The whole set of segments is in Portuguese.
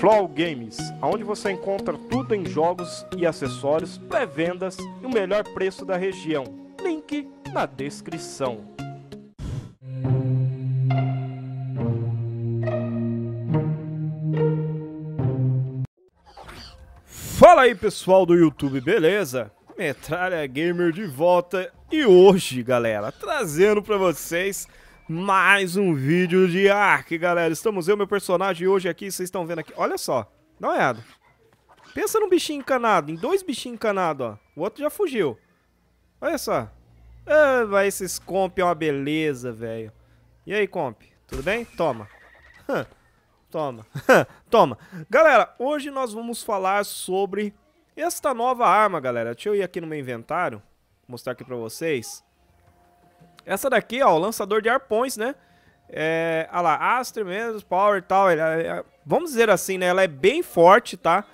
Flow Games, onde você encontra tudo em jogos e acessórios, pré-vendas e o melhor preço da região. Link na descrição. Fala aí pessoal do YouTube, beleza? Metralha Gamer de volta e hoje, galera, trazendo para vocês mais um vídeo de Ark, galera. Estamos eu, meu personagem, hoje aqui, vocês estão vendo aqui. Olha só, dá uma olhada. Pensa num bichinho encanado, em dois bichinhos encanados, ó. O outro já fugiu. Olha só. Ah, vai, esses comp é uma beleza, velho. E aí, comp? Tudo bem? Toma. Toma. Toma. Galera, hoje nós vamos falar sobre esta nova arma, galera. Deixa eu ir aqui no meu inventário, mostrar aqui pra vocês. Essa daqui, ó, o lançador de arpões, né? É, olha ah lá, Astro menos power e tal. Ela, é, vamos dizer assim, né? Ela é bem forte, tá?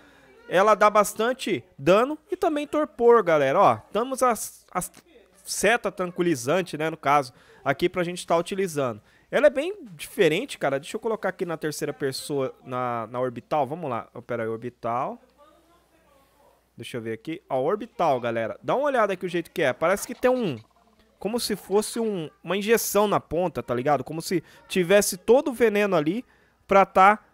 Ela dá bastante dano e também torpor, galera. Ó, estamos as, as seta tranquilizante, né? No caso, aqui pra gente estar tá utilizando. Ela é bem diferente, cara. Deixa eu colocar aqui na terceira pessoa, na, na orbital. Vamos lá. Pera aí, orbital. Deixa eu ver aqui. Ó, orbital, galera. Dá uma olhada aqui o jeito que é. Parece que tem um como se fosse um, uma injeção na ponta, tá ligado? Como se tivesse todo o veneno ali pra tá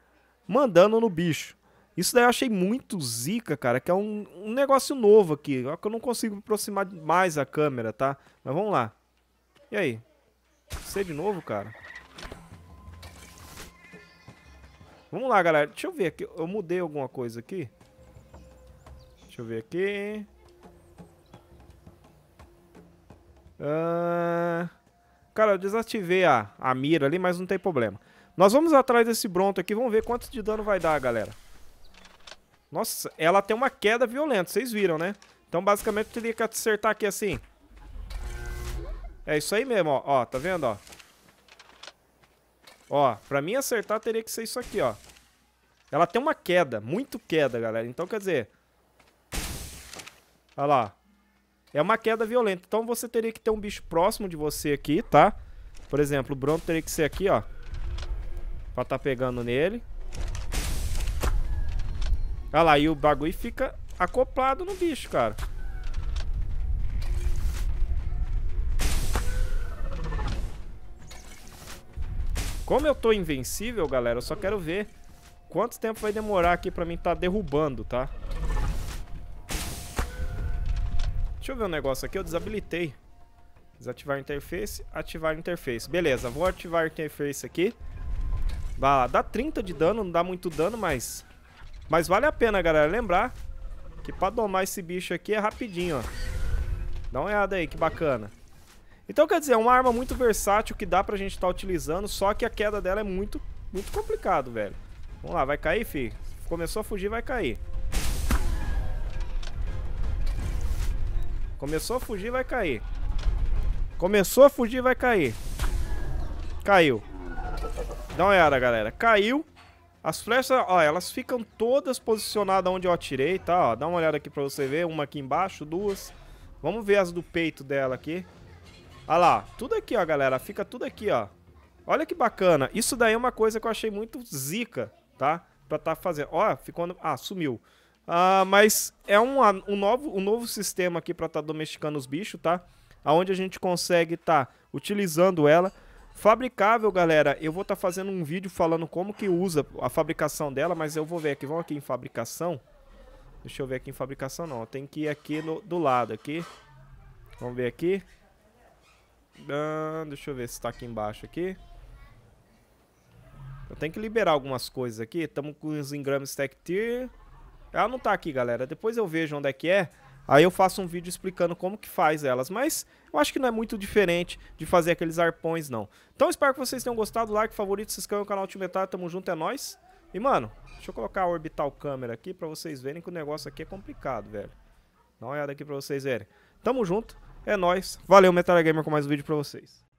mandando no bicho. Isso daí eu achei muito zica, cara, que é um, um negócio novo aqui. que eu não consigo aproximar mais a câmera, tá? Mas vamos lá. E aí? Você de novo, cara? Vamos lá, galera. Deixa eu ver aqui. Eu mudei alguma coisa aqui. Deixa eu ver aqui. Uh... Cara, eu desativei a, a mira ali, mas não tem problema. Nós vamos atrás desse Bronto aqui, vamos ver quanto de dano vai dar, galera. Nossa, ela tem uma queda violenta, vocês viram, né? Então, basicamente, eu teria que acertar aqui assim. É isso aí mesmo, ó. ó tá vendo, ó? Ó, pra mim acertar teria que ser isso aqui, ó. Ela tem uma queda, muito queda, galera. Então, quer dizer... Olha lá. É uma queda violenta. Então você teria que ter um bicho próximo de você aqui, tá? Por exemplo, o Bronto teria que ser aqui, ó. Pra tá pegando nele. Olha lá, e o bagulho fica acoplado no bicho, cara. Como eu tô invencível, galera, eu só quero ver quanto tempo vai demorar aqui pra mim tá derrubando, tá? Tá? Deixa eu ver um negócio aqui, eu desabilitei. Desativar interface, ativar interface. Beleza, vou ativar interface aqui. Vai lá, dá 30 de dano, não dá muito dano, mas... Mas vale a pena, galera, lembrar que pra domar esse bicho aqui é rapidinho, ó. Dá uma olhada aí, que bacana. Então, quer dizer, é uma arma muito versátil que dá pra gente estar tá utilizando, só que a queda dela é muito, muito complicado, velho. Vamos lá, vai cair, fi? Começou a fugir, vai cair. Começou a fugir, vai cair. Começou a fugir, vai cair. Caiu. Dá uma olhada, galera. Caiu. As flechas, ó, elas ficam todas posicionadas onde eu atirei, tá? Ó, dá uma olhada aqui pra você ver. Uma aqui embaixo, duas. Vamos ver as do peito dela aqui. Olha lá, tudo aqui, ó, galera. Fica tudo aqui, ó. Olha que bacana. Isso daí é uma coisa que eu achei muito zica, tá? Pra tá fazendo. Ó, ficou... Ah, sumiu. Uh, mas é um, um, novo, um novo sistema aqui para estar tá domesticando os bichos, tá? Aonde a gente consegue estar tá utilizando ela. Fabricável, galera, eu vou estar tá fazendo um vídeo falando como que usa a fabricação dela, mas eu vou ver aqui, vamos aqui em fabricação. Deixa eu ver aqui em fabricação não, tem que ir aqui no, do lado aqui. Vamos ver aqui. Ah, deixa eu ver se está aqui embaixo aqui. Eu tenho que liberar algumas coisas aqui. Estamos com os engrames Tech Tier. Ela não tá aqui, galera. Depois eu vejo onde é que é. Aí eu faço um vídeo explicando como que faz elas. Mas eu acho que não é muito diferente de fazer aqueles arpões, não. Então espero que vocês tenham gostado. Like, favorito, se inscreva no canal Ultimetar. Tá, tamo junto, é nóis. E, mano, deixa eu colocar a orbital câmera aqui pra vocês verem que o negócio aqui é complicado, velho. Dá uma olhada aqui pra vocês verem. Tamo junto, é nóis. Valeu, Metal Gamer, com mais um vídeo pra vocês.